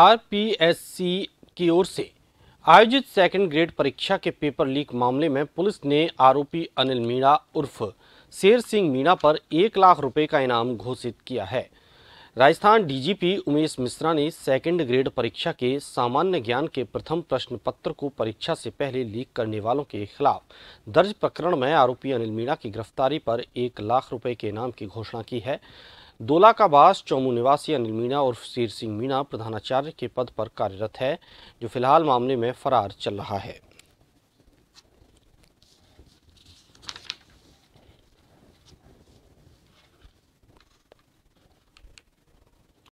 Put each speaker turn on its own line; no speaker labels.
RPSC की ओर से आयोजित सेकंड ग्रेड परीक्षा के पेपर लीक मामले में पुलिस ने आरोपी अनिल मीणा उर्फ शेर सिंह मीणा पर एक लाख रुपए का इनाम घोषित किया है राजस्थान डीजीपी उमेश मिश्रा ने सेकंड ग्रेड परीक्षा के सामान्य ज्ञान के प्रथम प्रश्न पत्र को परीक्षा से पहले लीक करने वालों के खिलाफ दर्ज प्रकरण में आरोपी अनिल मीणा की गिरफ्तारी पर एक लाख रुपए के इनाम की घोषणा की है दोला का बास चौमू निवासी अनिल मीणा और शेर सिंह मीणा प्रधानाचार्य के पद पर कार्यरत है जो फिलहाल मामले में फरार चल रहा है